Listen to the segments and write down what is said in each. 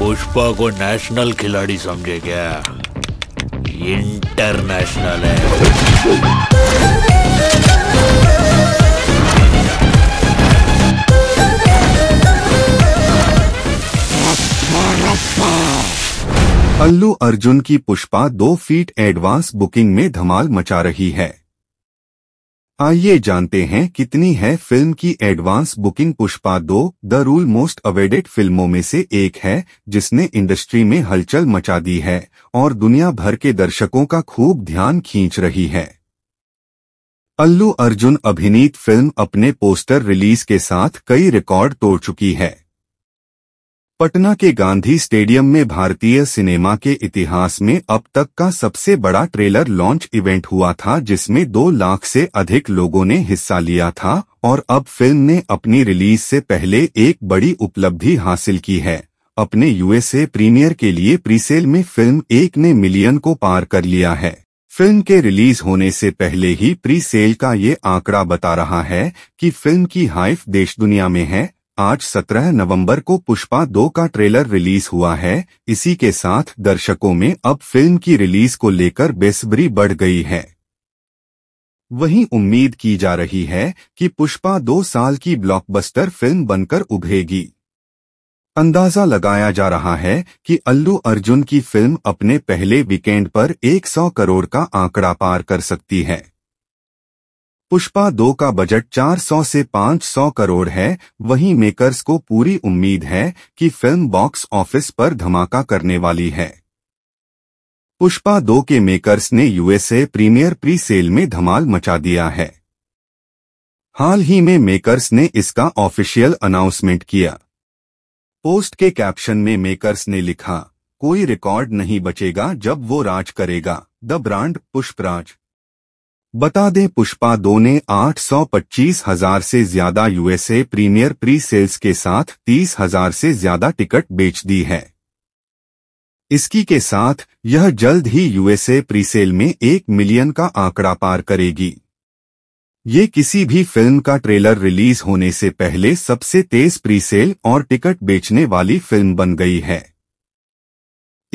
पुष्पा को नेशनल खिलाड़ी समझे क्या इंटरनेशनल है अल्लू अर्जुन की पुष्पा दो फीट एडवांस बुकिंग में धमाल मचा रही है आइए हाँ, जानते हैं कितनी है फिल्म की एडवांस बुकिंग पुष्पा दो द रूल मोस्ट अवेडेड फिल्मों में से एक है जिसने इंडस्ट्री में हलचल मचा दी है और दुनिया भर के दर्शकों का खूब ध्यान खींच रही है अल्लू अर्जुन अभिनीत फिल्म अपने पोस्टर रिलीज के साथ कई रिकॉर्ड तोड़ चुकी है पटना के गांधी स्टेडियम में भारतीय सिनेमा के इतिहास में अब तक का सबसे बड़ा ट्रेलर लॉन्च इवेंट हुआ था जिसमें दो लाख से अधिक लोगों ने हिस्सा लिया था और अब फिल्म ने अपनी रिलीज से पहले एक बड़ी उपलब्धि हासिल की है अपने यूएसए प्रीमियर के लिए प्रीसेल में फिल्म एक ने मिलियन को पार कर लिया है फिल्म के रिलीज होने से पहले ही प्री सेल का ये आंकड़ा बता रहा है कि फिल्म की हाइफ देश दुनिया में है आज 17 नवंबर को पुष्पा दो का ट्रेलर रिलीज हुआ है इसी के साथ दर्शकों में अब फिल्म की रिलीज को लेकर बेसब्री बढ़ गई है वहीं उम्मीद की जा रही है कि पुष्पा दो साल की ब्लॉकबस्टर फिल्म बनकर उभरेगी अंदाजा लगाया जा रहा है कि अल्लू अर्जुन की फिल्म अपने पहले वीकेंड पर 100 करोड़ का आंकड़ा पार कर सकती है पुष्पा दो का बजट 400 से 500 करोड़ है वहीं मेकर्स को पूरी उम्मीद है कि फिल्म बॉक्स ऑफिस पर धमाका करने वाली है पुष्पा दो के मेकर्स ने यूएसए प्रीमियर प्री सेल में धमाल मचा दिया है हाल ही में मेकर्स ने इसका ऑफिशियल अनाउंसमेंट किया पोस्ट के कैप्शन में मेकर्स ने लिखा कोई रिकॉर्ड नहीं बचेगा जब वो राज करेगा द ब्रांड पुष्पराज बता दें पुष्पा दो ने आठ सौ पच्चीस हजार से ज्यादा यूएसए प्रीमियर प्री सेल्स के साथ तीस हजार से ज्यादा टिकट बेच दी है इसकी के साथ यह जल्द ही यूएसए प्रीसेल में एक मिलियन का आंकड़ा पार करेगी ये किसी भी फिल्म का ट्रेलर रिलीज होने से पहले सबसे तेज प्रीसेल और टिकट बेचने वाली फिल्म बन गई है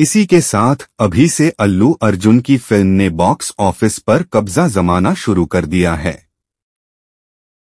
इसी के साथ अभी से अल्लू अर्जुन की फिल्म ने बॉक्स ऑफिस पर कब्जा जमाना शुरू कर दिया है